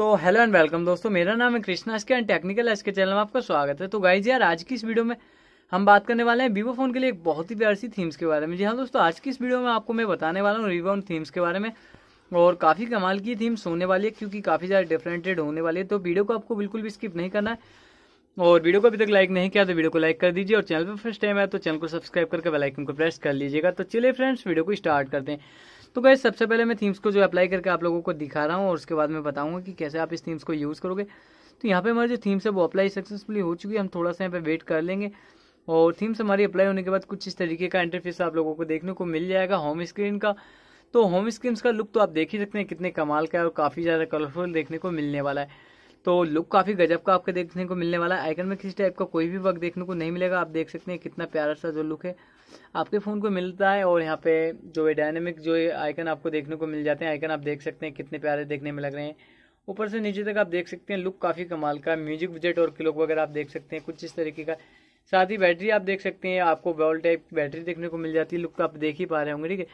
तो hello and welcome दोस्तों मेरा नाम है Krishna K and technical S K channel में आपका स्वागत है तो गाइज यार आज की इस वीडियो में हम बात करने वाले हैं वीवो फ़ोन के लिए एक बहुत ही प्यार सी थीम्स के बारे में जी हाँ दोस्तों आज की इस वीडियो में आपको मैं बताने वाला हूँ वीवो थीम्स के बारे में और काफ़ी कमाल की थीम्स होने वाली है क्योंकि काफ़ी ज़्यादा डिफरेंटेड होने वाली है तो वीडियो को आपको बिल्कुल भी स्किप नहीं करना है और वीडियो को अभी तक लाइक नहीं किया तो वीडियो को लाइक कर दीजिए और चैनल पर फर्स्ट टाइम है तो चैनल को सब्सक्राइब करके बेल आइकन को प्रेस कर लीजिएगा तो चलिए फ्रेंड्स वीडियो को स्टार्ट करते हैं तो गए सबसे पहले मैं थीम्स को जो अप्लाई करके आप लोगों को दिखा रहा हूँ और उसके बाद मैं बताऊँगा कि कैसे आप इस थीम्स को यूज़ करोगे तो यहाँ पे हमारे जो थीम्स है वो अप्लाई सक्सेसफुली हो चुकी है हम थोड़ा सा यहाँ पे वेट कर लेंगे और थीम्स हमारी अप्लाई होने के बाद कुछ इस तरीके का इंटरफेस आप लोगों को देखने को मिल जाएगा होम स्क्रीन का तो होम स्क्रीन का लुक तो आप देख ही सकते हैं कितने कमाल का है और काफ़ी ज़्यादा कलरफुल देखने को मिलने वाला है तो लुक काफ़ी गजब का आपको देखने को मिलने वाला है आइकन में किसी टाइप का कोई भी वर्क देखने को नहीं मिलेगा आप देख सकते हैं कितना प्यारा सा जो लुक है आपके फ़ोन को मिलता है और यहाँ पे जो है डायनेमिक जो आइकन आपको देखने को मिल जाते हैं आइकन आप देख सकते हैं कितने प्यारे देखने में लग रहे हैं ऊपर से नीचे तक आप देख सकते हैं लुक काफ़ी कमाल का म्यूजिक विजेट और क्लोक वगैरह आप देख सकते हैं कुछ इस तरीके का साथ ही बैटरी आप देख सकते हैं आपको बॉल टाइप बैटरी देखने को मिल जाती है लुक आप देख ही पा रहे होंगे ठीक है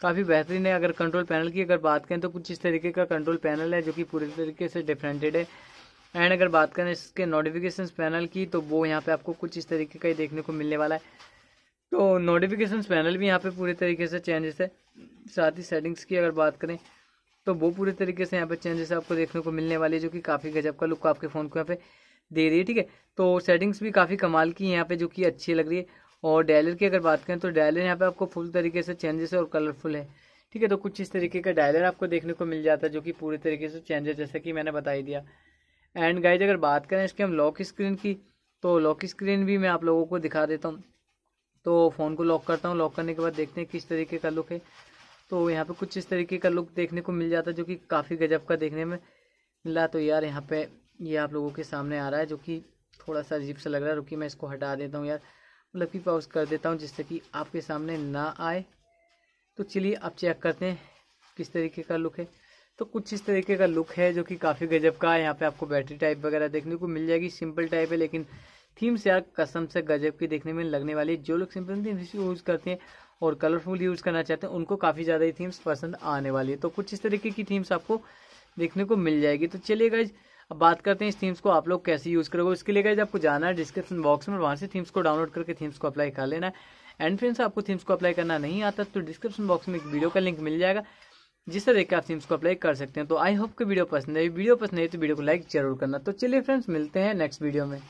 काफ़ी बेहतरीन है अगर कंट्रोल पैनल की अगर बात करें तो कुछ इस तरीके का कंट्रोल पैनल है जो कि पूरे तरीके से डिफरेंटेड है एंड अगर बात करें इसके नोटिफिकेशन पैनल की तो वो यहाँ पे आपको कुछ इस तरीके का ही देखने को मिलने वाला है तो नोटिफिकेशन पैनल भी यहाँ पे पूरे तरीके से चेंजेस है साथ ही सेटिंग्स की अगर बात करें तो वो पूरे तरीके से यहाँ पे चेंजेस आपको देखने को मिलने वाली है जो कि काफ़ी गजब का लुक आपके फ़ोन को यहाँ पे दे रही है ठीक है तो सेटिंग्स भी काफ़ी कमाल की यहाँ पे जो कि अच्छी लग रही है और डायलर की अगर बात करें तो डायलर यहाँ पे आपको फुल तरीके से चेंजेस है और कलरफुल है ठीक है तो कुछ इस तरीके का डायलर आपको देखने को मिल जाता है जो कि पूरे तरीके से चेंजेस जैसे कि मैंने बताई दिया एंड गाइज अगर बात करें इसके हम लॉक स्क्रीन की तो लॉक स्क्रीन भी मैं आप लोगों को दिखा देता हूँ तो फ़ोन को लॉक करता हूँ लॉक करने के बाद देखते हैं किस तरीके का लुक है तो यहाँ पे कुछ इस तरीके का लुक देखने को मिल जाता है जो कि काफ़ी गजब का देखने में मिला तो यार यहाँ पे ये यह आप लोगों के सामने आ रहा है जो कि थोड़ा सा अजीब सा लग रहा है रुकी मैं इसको हटा देता हूँ यार मतलब कि पॉज कर देता हूँ जिससे कि आपके सामने ना आए तो चलिए आप चेक करते हैं किस तरीके का लुक है तो कुछ इस तरीके का लुक है जो कि काफ़ी गजब का है यहाँ पे आपको बैटरी टाइप वगैरह देखने को मिल जाएगी सिंपल टाइप है लेकिन थीम्स यार कसम से गजब की देखने में लगने वाली जो लोग सिंपल थीम्स यूज़ करते हैं और कलरफुल यूज़ करना चाहते हैं उनको काफ़ी ज़्यादा ही थीम्स पसंद आने वाली है तो कुछ इस तरीके की थीम्स आपको देखने को मिल जाएगी तो चलिए गाइज अब बात करते हैं इस थीम्स को आप लोग कैसे यूज़ करोगे उसके लिए गाइज आपको जाना है डिस्क्रिप्शन बॉक्स में वहाँ से थीम्स को डाउनलोड करके थीम्स को अप्लाई कर लेना है एंड फ्रेंड्स आपको थीम्स को अप्लाई करना नहीं आता तो डिस्क्रिप्शन बॉक्स में एक वीडियो का लिंक मिल जाएगा जिस देख के आप सिम्स को अप्लाई कर सकते हैं तो आई होप कि वीडियो पसंद है वीडियो पसंद है तो वीडियो को लाइक जरूर करना तो चलिए फ्रेंड्स मिलते हैं नेक्स्ट वीडियो में